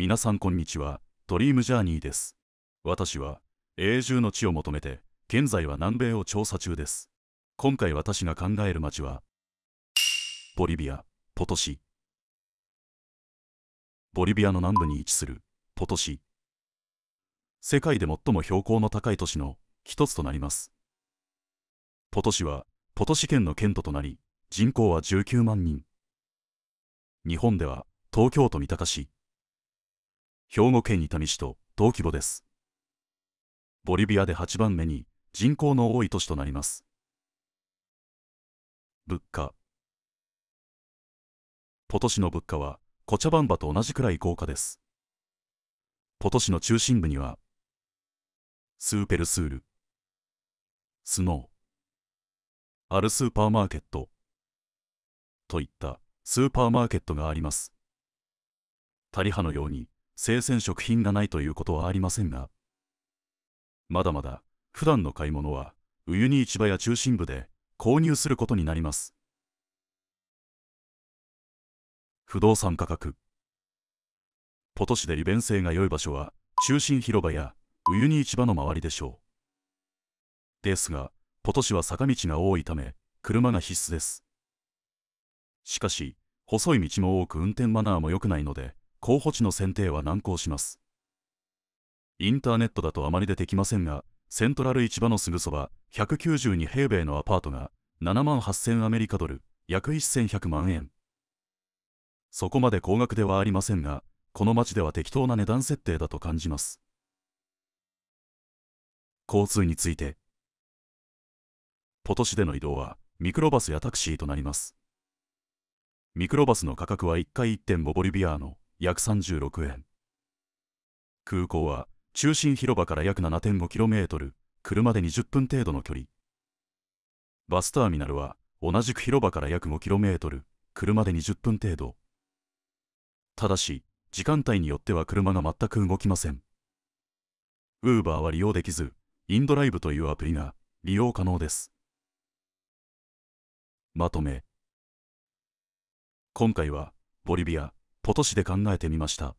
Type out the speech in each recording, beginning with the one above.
皆さんこんにちは、ドリームジャーニーです。私は、永住の地を求めて、現在は南米を調査中です。今回私が考える街は、ボリビア、ポトシ。ボリビアの南部に位置する、ポトシ。世界で最も標高の高い都市の一つとなります。ポトシは、ポトシ県の県都となり、人口は19万人。日本では、東京都三鷹市、兵庫県伊丹市と同規模です。ボリビアで8番目に人口の多い都市となります。物価ポトの物価はコチャバンバと同じくらい豪華です。ポトの中心部にはスーペルスール、スノー、あるスーパーマーケットといったスーパーマーケットがあります。タリハのように生鮮食品がないということはありませんが、まだまだ普段の買い物は、ウユニ市場や中心部で購入することになります。不動産価格ポト市で利便性が良い場所は中心広場やウユニ市場の周りでしょうですがポト市は坂道が多いため車が必須ですしかし細い道も多く運転マナーも良くないので候補地の選定は難航しますインターネットだとあまり出てきませんがセントラル市場のすぐそば192平米のアパートが7万8000アメリカドル約1100万円そこまで高額ではありませんがこの町では適当な値段設定だと感じます交通についてポトでの移動はミクロバスやタクシーとなりますミクロバスの価格は1回1.5ボリビアの約36円空港は中心広場から約 7.5km 車で20分程度の距離バスターミナルは同じく広場から約 5km 車で20分程度ただし時間帯によっては車が全く動きません Uber は利用できずインドライブというアプリが利用可能ですまとめ今回はボリビアポト市で考えてみました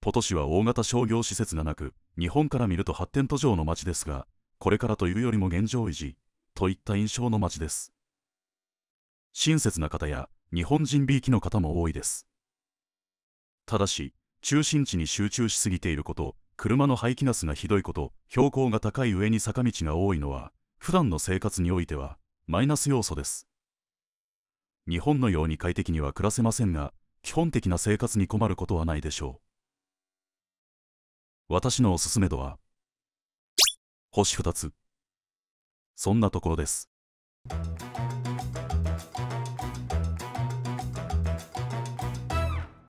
ポト市は大型商業施設がなく日本から見ると発展途上の町ですがこれからというよりも現状維持といった印象の町です親切な方や日本人びいきの方も多いですただし中心地に集中しすぎていること車の排気ガスがひどいこと標高が高い上に坂道が多いのは普段の生活においてはマイナス要素です日本のように快適には暮らせませんが基本的な生活に困ることはないでしょう。私のおすすめ度は、星2つ。そんなところです。